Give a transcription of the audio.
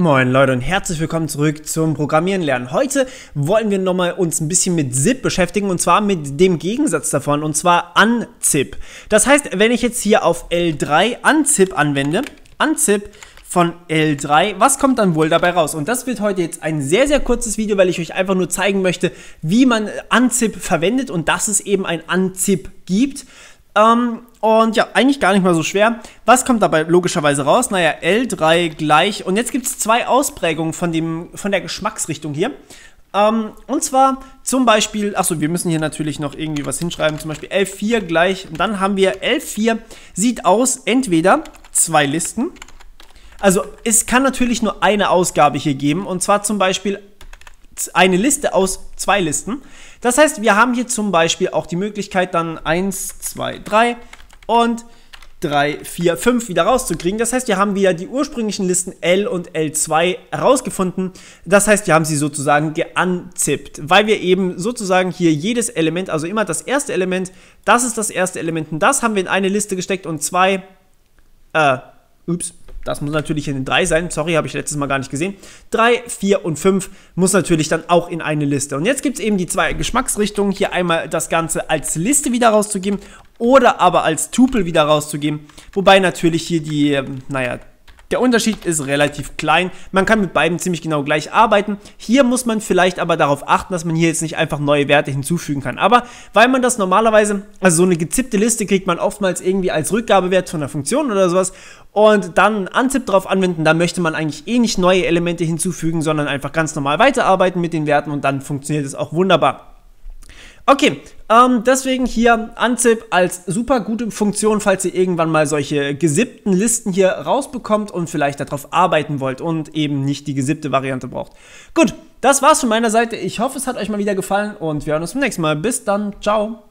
Moin Leute und herzlich willkommen zurück zum Programmieren lernen. Heute wollen wir nochmal uns ein bisschen mit ZIP beschäftigen und zwar mit dem Gegensatz davon und zwar unzip. Das heißt, wenn ich jetzt hier auf L3 unzip anwende, unzip von L3. Was kommt dann wohl dabei raus? Und das wird heute jetzt ein sehr, sehr kurzes Video, weil ich euch einfach nur zeigen möchte, wie man Unzip verwendet und dass es eben ein Unzip gibt. Ähm, und ja, eigentlich gar nicht mal so schwer. Was kommt dabei logischerweise raus? Naja, L3 gleich. Und jetzt gibt es zwei Ausprägungen von, dem, von der Geschmacksrichtung hier. Ähm, und zwar zum Beispiel, achso, wir müssen hier natürlich noch irgendwie was hinschreiben, zum Beispiel L4 gleich. Und dann haben wir L4 sieht aus entweder zwei Listen. Also es kann natürlich nur eine Ausgabe hier geben. Und zwar zum Beispiel eine Liste aus zwei Listen. Das heißt, wir haben hier zum Beispiel auch die Möglichkeit, dann 1, 2, 3 und 3, 4, 5 wieder rauszukriegen. Das heißt, wir haben wieder die ursprünglichen Listen L und L2 herausgefunden. Das heißt, wir haben sie sozusagen geanzippt, weil wir eben sozusagen hier jedes Element, also immer das erste Element, das ist das erste Element und das haben wir in eine Liste gesteckt und zwei, äh, ups, das muss natürlich in den 3 sein. Sorry, habe ich letztes Mal gar nicht gesehen. 3, 4 und 5 muss natürlich dann auch in eine Liste. Und jetzt gibt es eben die zwei Geschmacksrichtungen. Hier einmal das Ganze als Liste wieder rauszugeben oder aber als Tupel wieder rauszugeben. Wobei natürlich hier die, ähm, naja, der Unterschied ist relativ klein. Man kann mit beiden ziemlich genau gleich arbeiten. Hier muss man vielleicht aber darauf achten, dass man hier jetzt nicht einfach neue Werte hinzufügen kann. Aber weil man das normalerweise, also so eine gezippte Liste kriegt man oftmals irgendwie als Rückgabewert von einer Funktion oder sowas und dann einen Anzip drauf anwenden, da möchte man eigentlich eh nicht neue Elemente hinzufügen, sondern einfach ganz normal weiterarbeiten mit den Werten und dann funktioniert es auch wunderbar. Okay, ähm, deswegen hier Anzip als super gute Funktion, falls ihr irgendwann mal solche gesippten Listen hier rausbekommt und vielleicht darauf arbeiten wollt und eben nicht die gesippte Variante braucht. Gut, das war's von meiner Seite. Ich hoffe, es hat euch mal wieder gefallen und wir hören uns beim nächsten Mal. Bis dann, ciao.